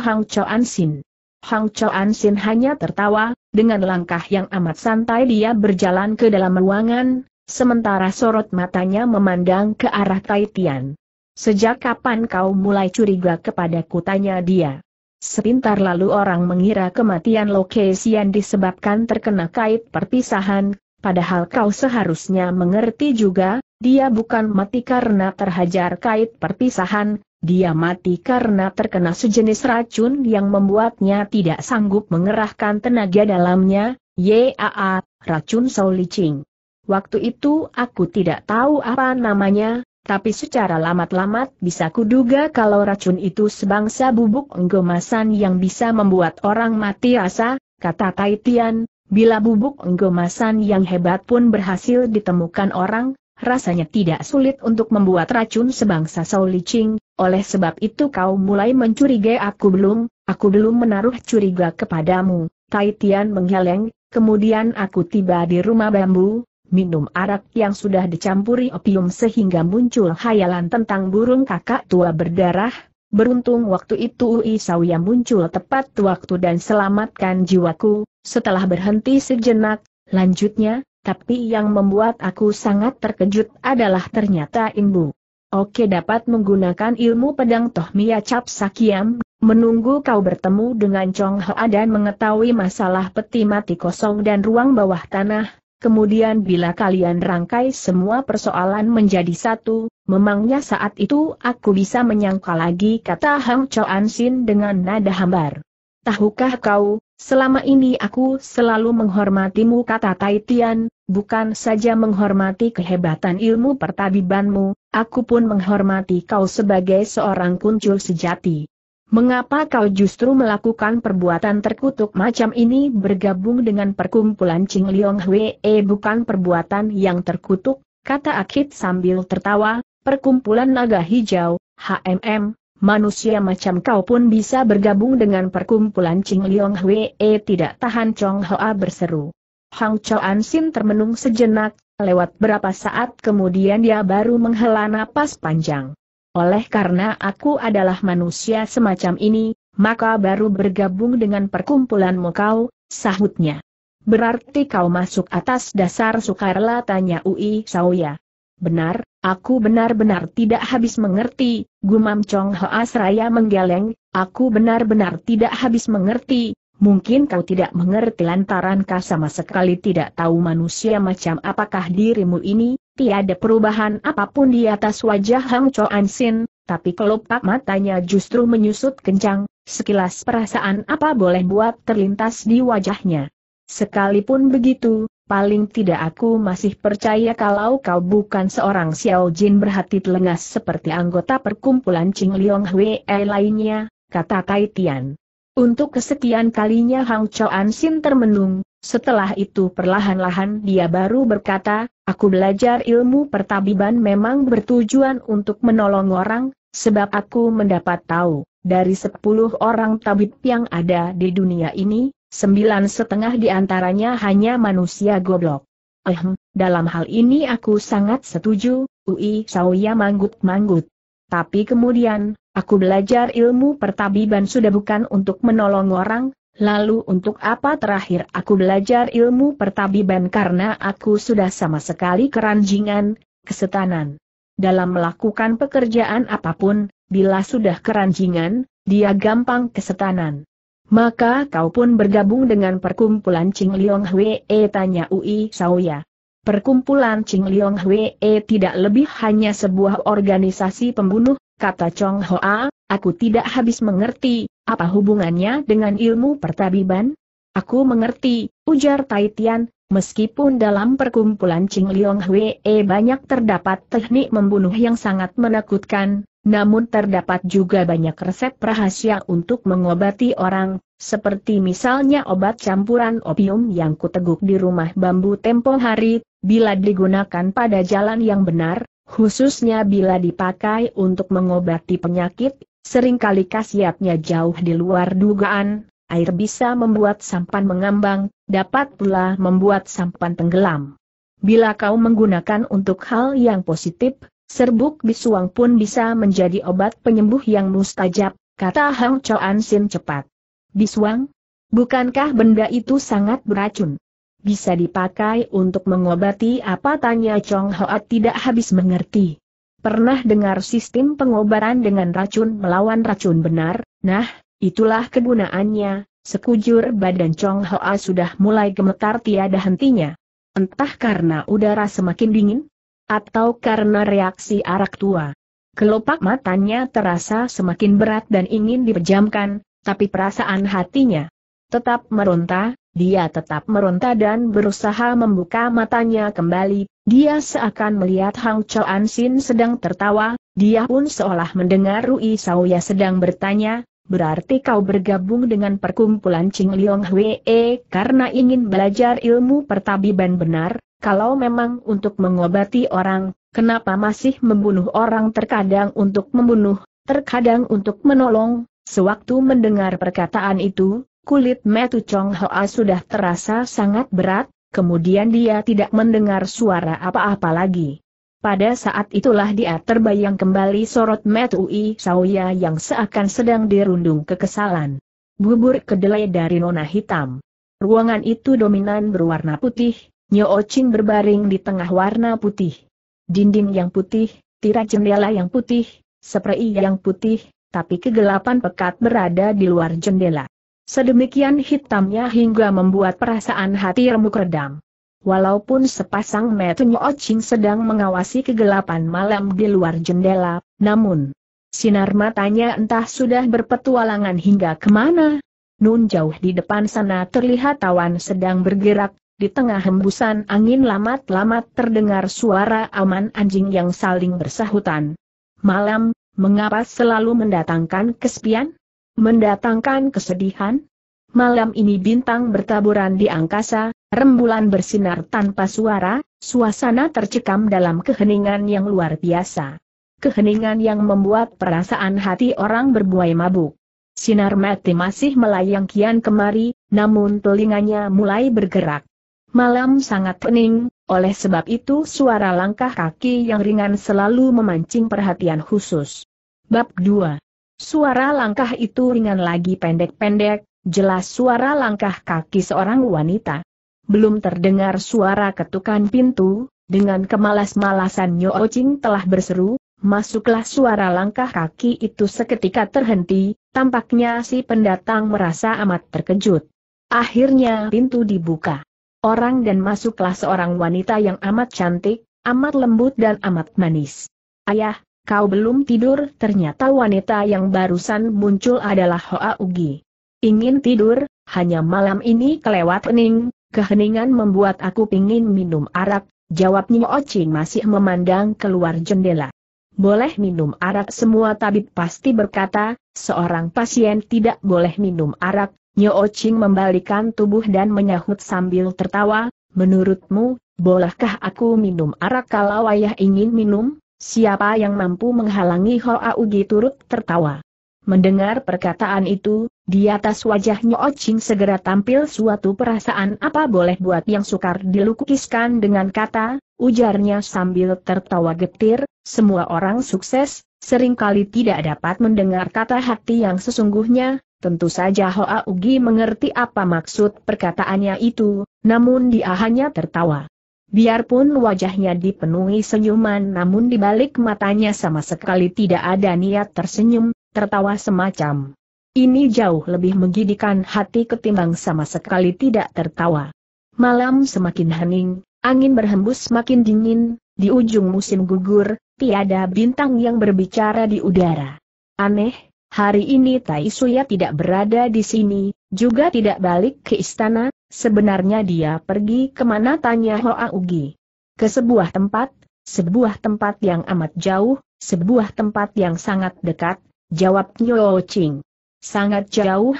Hang Choan Sin. Hang Choan Sin hanya tertawa, dengan langkah yang amat santai dia berjalan ke dalam ruangan, sementara sorot matanya memandang ke arah Tai Tian. Sejak kapan kau mulai curiga kepada kutanya dia. Sepintar lalu orang mengira kematian Lokesian disebabkan terkena kait perpisahan, padahal kau seharusnya mengerti juga, dia bukan mati karena terhajar kait perpisahan, dia mati karena terkena sejenis racun yang membuatnya tidak sanggup mengerahkan tenaga dalamnya, yaa, racun Saulicing. Waktu itu aku tidak tahu apa namanya, tapi secara lamat-lamat bisa kuduga kalau racun itu sebangsa bubuk enggomasan yang bisa membuat orang mati rasa, kata Tai Tian, bila bubuk enggomasan yang hebat pun berhasil ditemukan orang, rasanya tidak sulit untuk membuat racun sebangsa Sao Ching. oleh sebab itu kau mulai mencurigai aku belum, aku belum menaruh curiga kepadamu. Tai Tian menggeleng, kemudian aku tiba di rumah bambu, minum arak yang sudah dicampuri opium sehingga muncul hayalan tentang burung kakak tua berdarah, beruntung waktu itu Ui Sauya muncul tepat waktu dan selamatkan jiwaku, setelah berhenti sejenak, lanjutnya, tapi yang membuat aku sangat terkejut adalah ternyata imbu. Oke dapat menggunakan ilmu pedang Toh Mia Cap Sakiam, menunggu kau bertemu dengan Chong Hoa dan mengetahui masalah peti mati kosong dan ruang bawah tanah, Kemudian bila kalian rangkai semua persoalan menjadi satu, memangnya saat itu aku bisa menyangka lagi kata Hang Choan Sin dengan nada hambar. Tahukah kau, selama ini aku selalu menghormatimu kata Tai Tian, bukan saja menghormati kehebatan ilmu pertabibanmu, aku pun menghormati kau sebagai seorang kuncul sejati. Mengapa kau justru melakukan perbuatan terkutuk macam ini bergabung dengan perkumpulan Ching Leong Hwee eh, bukan perbuatan yang terkutuk, kata Akit sambil tertawa, perkumpulan naga hijau, HMM, manusia macam kau pun bisa bergabung dengan perkumpulan Ching Leong Hwee eh, tidak tahan Chong Hoa berseru. Hang Choan Sin termenung sejenak, lewat berapa saat kemudian dia baru menghela napas panjang. Oleh karena aku adalah manusia semacam ini, maka baru bergabung dengan perkumpulanmu kau, sahutnya. Berarti kau masuk atas dasar sukarela tanya Ui Sauya. Benar, aku benar-benar tidak habis mengerti, gumam Chong Hoa Seraya menggeleng, aku benar-benar tidak habis mengerti, mungkin kau tidak mengerti lantaran kau sama sekali tidak tahu manusia macam apakah dirimu ini, Tiada perubahan apapun di atas wajah Hang Cho Ansin, tapi kelopak matanya justru menyusut kencang, sekilas perasaan apa boleh buat terlintas di wajahnya. Sekalipun begitu, paling tidak aku masih percaya kalau kau bukan seorang Xiao Jin berhati telengas seperti anggota perkumpulan Ching Liong Hwee lainnya, kata Kai Tian. Untuk kesekian kalinya Hang Cho Ansin termenung, setelah itu perlahan-lahan dia baru berkata, aku belajar ilmu pertabiban memang bertujuan untuk menolong orang, sebab aku mendapat tahu, dari sepuluh orang tabib yang ada di dunia ini, sembilan setengah di antaranya hanya manusia goblok. Ehm, dalam hal ini aku sangat setuju, Ui Sawya manggut-manggut. Tapi kemudian, aku belajar ilmu pertabiban sudah bukan untuk menolong orang, Lalu untuk apa terakhir aku belajar ilmu pertabiban karena aku sudah sama sekali keranjingan, kesetanan. Dalam melakukan pekerjaan apapun, bila sudah keranjingan, dia gampang kesetanan. Maka kau pun bergabung dengan perkumpulan Ching Liong Hwee? tanya Ui Sauya. Perkumpulan Ching Liong Hwee tidak lebih hanya sebuah organisasi pembunuh, kata Chong Hoa, aku tidak habis mengerti, apa hubungannya dengan ilmu pertabiban? Aku mengerti, ujar Tai meskipun dalam perkumpulan Ching Leong Hwee eh, banyak terdapat teknik membunuh yang sangat menakutkan, namun terdapat juga banyak resep rahasia untuk mengobati orang, seperti misalnya obat campuran opium yang kuteguk di rumah bambu tempo hari, bila digunakan pada jalan yang benar, khususnya bila dipakai untuk mengobati penyakit, Seringkali khasiatnya jauh di luar dugaan, air bisa membuat sampan mengambang, dapat pula membuat sampan tenggelam. Bila kau menggunakan untuk hal yang positif, serbuk bisuang pun bisa menjadi obat penyembuh yang mustajab, kata Hang An Sin cepat. Bisuang? Bukankah benda itu sangat beracun? Bisa dipakai untuk mengobati apa tanya Chong Hoat tidak habis mengerti. Pernah dengar sistem pengobaran dengan racun melawan racun benar? Nah, itulah kegunaannya, sekujur badan Chong Hoa sudah mulai gemetar tiada hentinya. Entah karena udara semakin dingin, atau karena reaksi arak tua. Kelopak matanya terasa semakin berat dan ingin dipejamkan, tapi perasaan hatinya tetap meronta, dia tetap meronta dan berusaha membuka matanya kembali, dia seakan melihat Hang An Sin sedang tertawa, dia pun seolah mendengar Rui Sauya sedang bertanya, berarti kau bergabung dengan perkumpulan Ching Leong Hwee eh, karena ingin belajar ilmu pertabiban benar, kalau memang untuk mengobati orang, kenapa masih membunuh orang terkadang untuk membunuh, terkadang untuk menolong, sewaktu mendengar perkataan itu, kulit Metu Chong Hoa sudah terasa sangat berat, kemudian dia tidak mendengar suara apa-apa lagi. Pada saat itulah dia terbayang kembali sorot Metui Sauya yang seakan sedang dirundung kekesalan. Bubur kedelai dari nona hitam. Ruangan itu dominan berwarna putih, Nyo Ching berbaring di tengah warna putih. Dinding yang putih, tirai jendela yang putih, seprei yang putih, tapi kegelapan pekat berada di luar jendela. Sedemikian hitamnya hingga membuat perasaan hati remuk redam. Walaupun sepasang mata Nyo Ocing sedang mengawasi kegelapan malam di luar jendela, namun sinar matanya entah sudah berpetualangan hingga kemana. Nun jauh di depan sana terlihat tawan sedang bergerak, di tengah hembusan angin lamat-lamat terdengar suara aman anjing yang saling bersahutan. Malam, mengapa selalu mendatangkan kesepian? mendatangkan kesedihan? Malam ini bintang bertaburan di angkasa, rembulan bersinar tanpa suara, suasana tercekam dalam keheningan yang luar biasa. Keheningan yang membuat perasaan hati orang berbuai mabuk. Sinar mati masih melayang kian kemari, namun telinganya mulai bergerak. Malam sangat pening, oleh sebab itu suara langkah kaki yang ringan selalu memancing perhatian khusus. Bab 2 Suara langkah itu ringan lagi pendek-pendek, jelas suara langkah kaki seorang wanita. Belum terdengar suara ketukan pintu, dengan kemalas-malasan Nyo Ching telah berseru, masuklah suara langkah kaki itu seketika terhenti, tampaknya si pendatang merasa amat terkejut. Akhirnya pintu dibuka. Orang dan masuklah seorang wanita yang amat cantik, amat lembut dan amat manis. Ayah, Kau belum tidur, ternyata wanita yang barusan muncul adalah Hoa Ugi. Ingin tidur, hanya malam ini kelewat hening, keheningan membuat aku pingin minum arak, jawabnya Ocing masih memandang keluar jendela. Boleh minum arak semua tabib pasti berkata, seorang pasien tidak boleh minum arak, Nyo Ocing membalikan tubuh dan menyahut sambil tertawa, menurutmu, bolehkah aku minum arak kalau ayah ingin minum? Siapa yang mampu menghalangi Hoa Ugi turut tertawa. Mendengar perkataan itu, di atas wajahnya Ocing segera tampil suatu perasaan apa boleh buat yang sukar dilukiskan dengan kata, ujarnya sambil tertawa getir, semua orang sukses, seringkali tidak dapat mendengar kata hati yang sesungguhnya, tentu saja Hoa Ugi mengerti apa maksud perkataannya itu, namun dia hanya tertawa. Biarpun wajahnya dipenuhi senyuman namun di balik matanya sama sekali tidak ada niat tersenyum, tertawa semacam. Ini jauh lebih menggidikan hati ketimbang sama sekali tidak tertawa. Malam semakin hening, angin berhembus semakin dingin, di ujung musim gugur, tiada bintang yang berbicara di udara. Aneh, hari ini Tai Suya tidak berada di sini, juga tidak balik ke istana, sebenarnya dia pergi kemana tanya Hoa Ugi. Ke sebuah tempat, sebuah tempat yang amat jauh, sebuah tempat yang sangat dekat, jawab Nyo Ching. Sangat jauh,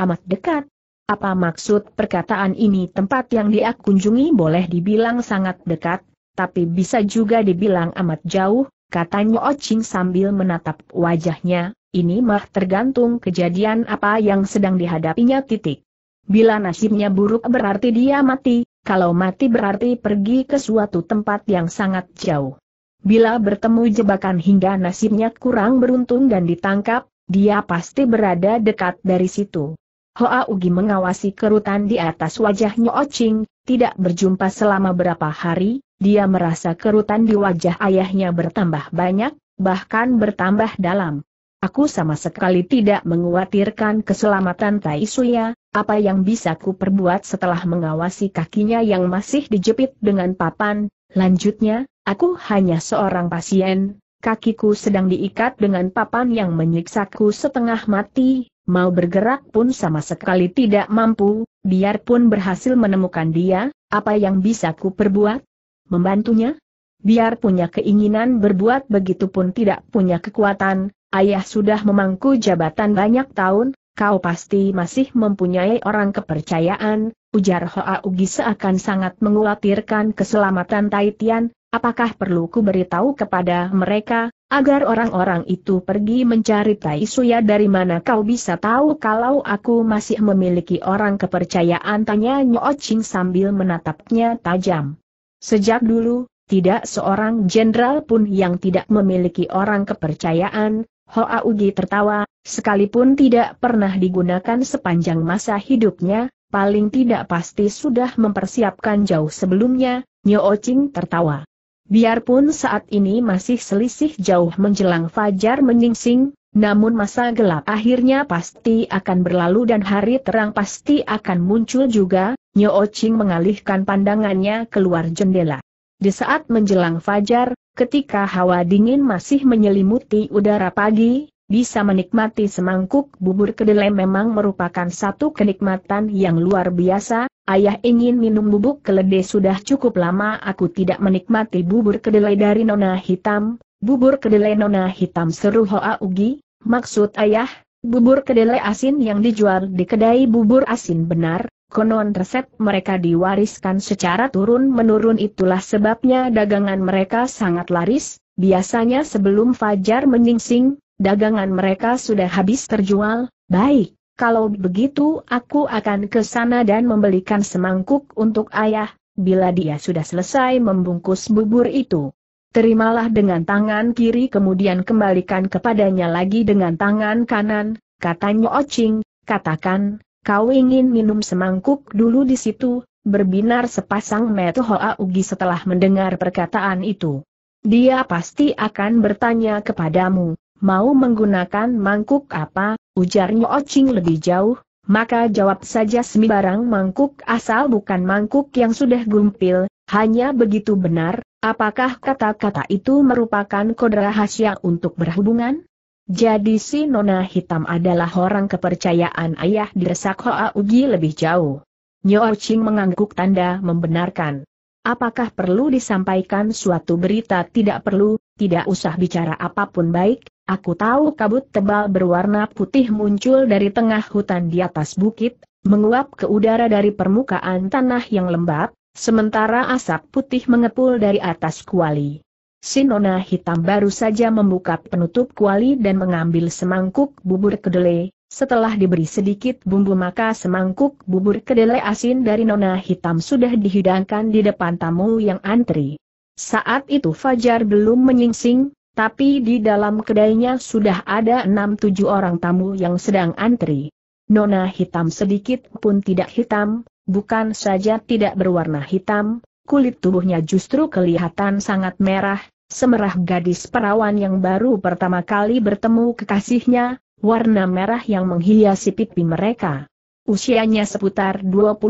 amat dekat. Apa maksud perkataan ini tempat yang dia kunjungi boleh dibilang sangat dekat, tapi bisa juga dibilang amat jauh, katanya Ocing oh sambil menatap wajahnya, ini mah tergantung kejadian apa yang sedang dihadapinya titik. Bila nasibnya buruk berarti dia mati, kalau mati berarti pergi ke suatu tempat yang sangat jauh. Bila bertemu jebakan hingga nasibnya kurang beruntung dan ditangkap, dia pasti berada dekat dari situ. Hoa Ugi mengawasi kerutan di atas wajahnya Ocing, oh tidak berjumpa selama berapa hari, dia merasa kerutan di wajah ayahnya bertambah banyak, bahkan bertambah dalam. Aku sama sekali tidak menguatirkan keselamatan Tai Suya, apa yang bisa ku perbuat setelah mengawasi kakinya yang masih dijepit dengan papan, lanjutnya, aku hanya seorang pasien, kakiku sedang diikat dengan papan yang menyiksaku setengah mati, mau bergerak pun sama sekali tidak mampu, biarpun berhasil menemukan dia, apa yang bisa ku perbuat? membantunya? Biar punya keinginan berbuat begitu pun tidak punya kekuatan, ayah sudah memangku jabatan banyak tahun, kau pasti masih mempunyai orang kepercayaan, ujar Hoa Ugi seakan sangat mengkhawatirkan keselamatan Taitian, apakah perlu ku beritahu kepada mereka, agar orang-orang itu pergi mencari Tai Suya dari mana kau bisa tahu kalau aku masih memiliki orang kepercayaan tanya Nyo Ching sambil menatapnya tajam. Sejak dulu, tidak seorang jenderal pun yang tidak memiliki orang kepercayaan, Hoa Ugi tertawa, sekalipun tidak pernah digunakan sepanjang masa hidupnya, paling tidak pasti sudah mempersiapkan jauh sebelumnya, Nyo Ching tertawa. Biarpun saat ini masih selisih jauh menjelang fajar menyingsing, namun masa gelap akhirnya pasti akan berlalu dan hari terang pasti akan muncul juga, Nyo Oching mengalihkan pandangannya keluar jendela. Di saat menjelang fajar, ketika hawa dingin masih menyelimuti udara pagi, bisa menikmati semangkuk bubur kedelai memang merupakan satu kenikmatan yang luar biasa, ayah ingin minum bubuk keledai sudah cukup lama aku tidak menikmati bubur kedelai dari nona hitam, bubur kedelai nona hitam seru Hoa Ugi, maksud ayah, bubur kedelai asin yang dijual di kedai bubur asin benar, Konon resep mereka diwariskan secara turun-menurun itulah sebabnya dagangan mereka sangat laris, biasanya sebelum Fajar menyingsing, dagangan mereka sudah habis terjual, baik, kalau begitu aku akan ke sana dan membelikan semangkuk untuk ayah, bila dia sudah selesai membungkus bubur itu. Terimalah dengan tangan kiri kemudian kembalikan kepadanya lagi dengan tangan kanan, katanya Ocing, katakan, Kau ingin minum semangkuk dulu di situ, berbinar sepasang metu Hoa Ugi setelah mendengar perkataan itu. Dia pasti akan bertanya kepadamu, mau menggunakan mangkuk apa, ujarnya Ocing lebih jauh, maka jawab saja sembarang mangkuk asal bukan mangkuk yang sudah gumpil, hanya begitu benar, apakah kata-kata itu merupakan kode rahasia untuk berhubungan? Jadi si Nona Hitam adalah orang kepercayaan ayah diresak Hoa Ugi lebih jauh. Nyo Ching mengangguk tanda membenarkan. Apakah perlu disampaikan suatu berita tidak perlu, tidak usah bicara apapun baik, aku tahu kabut tebal berwarna putih muncul dari tengah hutan di atas bukit, menguap ke udara dari permukaan tanah yang lembab, sementara asap putih mengepul dari atas kuali. Sinona hitam baru saja membuka penutup kuali dan mengambil semangkuk bubur kedelai. Setelah diberi sedikit bumbu maka semangkuk bubur kedelai asin dari nona hitam sudah dihidangkan di depan tamu yang antri. Saat itu Fajar belum menyingsing, tapi di dalam kedainya sudah ada enam tujuh orang tamu yang sedang antri. Nona hitam sedikit pun tidak hitam, bukan saja tidak berwarna hitam, kulit tubuhnya justru kelihatan sangat merah, semerah gadis perawan yang baru pertama kali bertemu kekasihnya, warna merah yang menghiasi pipi mereka. Usianya seputar 25,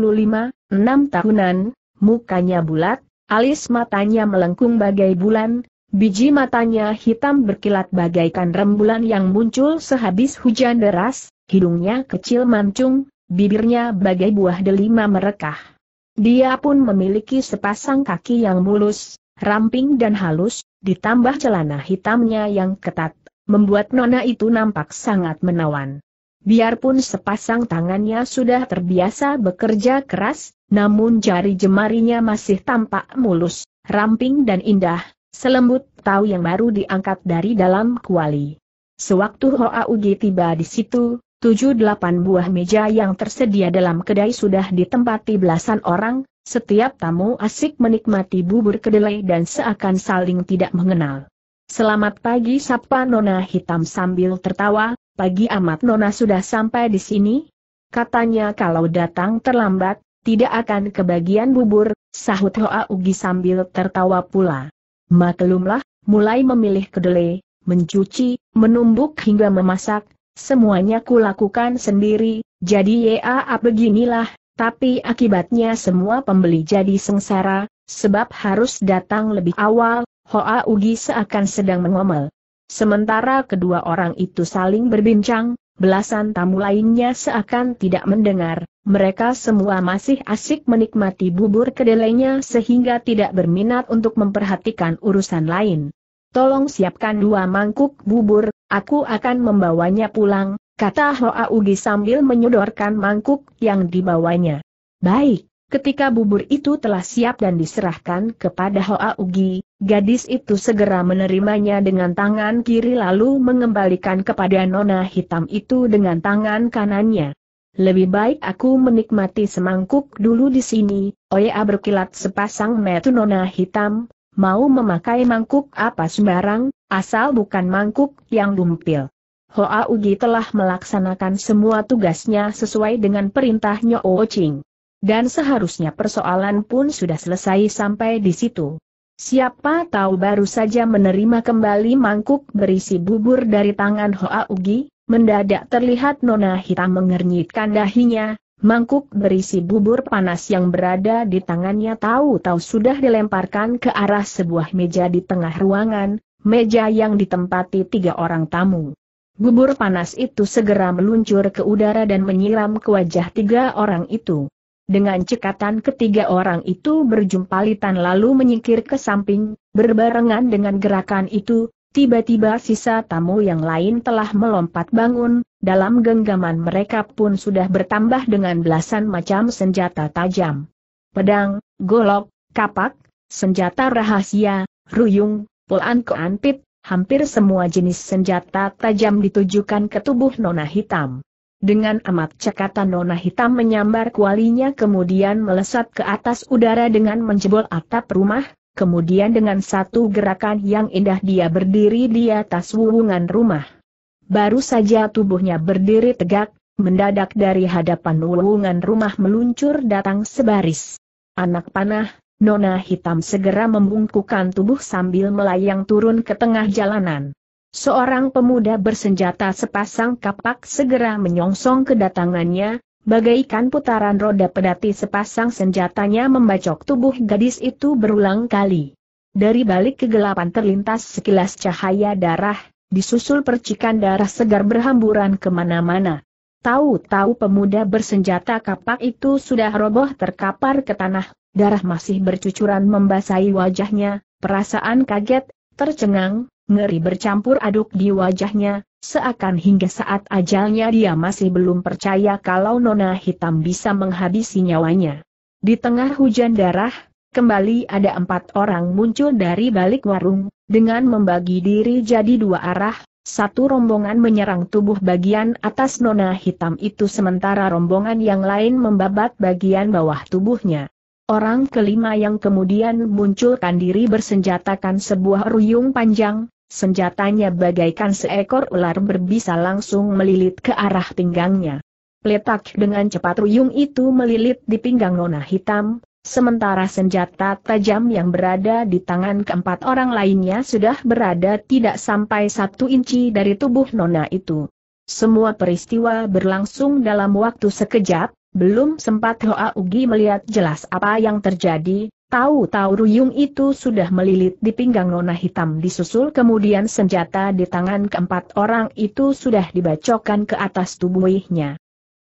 6 tahunan, mukanya bulat, alis matanya melengkung bagai bulan, biji matanya hitam berkilat bagaikan rembulan yang muncul sehabis hujan deras, hidungnya kecil mancung, bibirnya bagai buah delima merekah. Dia pun memiliki sepasang kaki yang mulus, ramping dan halus, ditambah celana hitamnya yang ketat, membuat nona itu nampak sangat menawan. Biarpun sepasang tangannya sudah terbiasa bekerja keras, namun jari jemarinya masih tampak mulus, ramping dan indah, selembut tahu yang baru diangkat dari dalam kuali. Sewaktu Hoa Ugi tiba di situ, 7-8 buah meja yang tersedia dalam kedai sudah ditempati belasan orang, setiap tamu asik menikmati bubur kedelai dan seakan saling tidak mengenal. Selamat pagi sapa Nona Hitam sambil tertawa, pagi amat Nona sudah sampai di sini? Katanya kalau datang terlambat, tidak akan kebagian bubur, sahut Hoa Ugi sambil tertawa pula. Maklumlah, mulai memilih kedelai, mencuci, menumbuk hingga memasak, Semuanya kulakukan sendiri, jadi ya ah, beginilah, tapi akibatnya semua pembeli jadi sengsara, sebab harus datang lebih awal, Hoa Ugi seakan sedang mengomel. Sementara kedua orang itu saling berbincang, belasan tamu lainnya seakan tidak mendengar, mereka semua masih asik menikmati bubur kedelainya sehingga tidak berminat untuk memperhatikan urusan lain tolong siapkan dua mangkuk bubur, aku akan membawanya pulang, kata Hoa Ugi sambil menyodorkan mangkuk yang dibawanya. Baik, ketika bubur itu telah siap dan diserahkan kepada Hoa Ugi, gadis itu segera menerimanya dengan tangan kiri lalu mengembalikan kepada nona hitam itu dengan tangan kanannya. Lebih baik aku menikmati semangkuk dulu di sini, Oya berkilat sepasang metu nona hitam, mau memakai mangkuk apa sembarang, asal bukan mangkuk yang lumpil. Hoa Ugi telah melaksanakan semua tugasnya sesuai dengan perintah Nyo Ching. Dan seharusnya persoalan pun sudah selesai sampai di situ. Siapa tahu baru saja menerima kembali mangkuk berisi bubur dari tangan Hoa Ugi, mendadak terlihat nona hitam mengernyitkan dahinya, Mangkuk berisi bubur panas yang berada di tangannya tahu-tahu sudah dilemparkan ke arah sebuah meja di tengah ruangan, meja yang ditempati tiga orang tamu. Bubur panas itu segera meluncur ke udara dan menyiram ke wajah tiga orang itu. Dengan cekatan ketiga orang itu berjumpalitan lalu menyingkir ke samping, berbarengan dengan gerakan itu, Tiba-tiba sisa tamu yang lain telah melompat bangun, dalam genggaman mereka pun sudah bertambah dengan belasan macam senjata tajam. Pedang, golok, kapak, senjata rahasia, ruyung, pulan keantit, hampir semua jenis senjata tajam ditujukan ke tubuh Nona Hitam. Dengan amat cekatan Nona Hitam menyambar kualinya kemudian melesat ke atas udara dengan menjebol atap rumah, kemudian dengan satu gerakan yang indah dia berdiri di atas wuwungan rumah. Baru saja tubuhnya berdiri tegak, mendadak dari hadapan wuwungan rumah meluncur datang sebaris. Anak panah, nona hitam segera membungkukan tubuh sambil melayang turun ke tengah jalanan. Seorang pemuda bersenjata sepasang kapak segera menyongsong kedatangannya, Bagaikan putaran roda pedati sepasang senjatanya membacok tubuh gadis itu berulang kali. Dari balik kegelapan terlintas sekilas cahaya darah, disusul percikan darah segar berhamburan kemana-mana. Tahu-tahu pemuda bersenjata kapak itu sudah roboh terkapar ke tanah, darah masih bercucuran membasahi wajahnya, perasaan kaget, tercengang, ngeri bercampur aduk di wajahnya, seakan hingga saat ajalnya dia masih belum percaya kalau nona hitam bisa menghabisi nyawanya. Di tengah hujan darah, kembali ada empat orang muncul dari balik warung, dengan membagi diri jadi dua arah, satu rombongan menyerang tubuh bagian atas nona hitam itu sementara rombongan yang lain membabat bagian bawah tubuhnya. Orang kelima yang kemudian munculkan diri bersenjatakan sebuah ruyung panjang, Senjatanya bagaikan seekor ular berbisa langsung melilit ke arah pinggangnya. Letak dengan cepat ruyung itu melilit di pinggang nona hitam, sementara senjata tajam yang berada di tangan keempat orang lainnya sudah berada tidak sampai satu inci dari tubuh nona itu. Semua peristiwa berlangsung dalam waktu sekejap, belum sempat Hoa Ugi melihat jelas apa yang terjadi, Tahu-tahu ruyung itu sudah melilit di pinggang nona hitam disusul kemudian senjata di tangan keempat orang itu sudah dibacokan ke atas tubuhnya.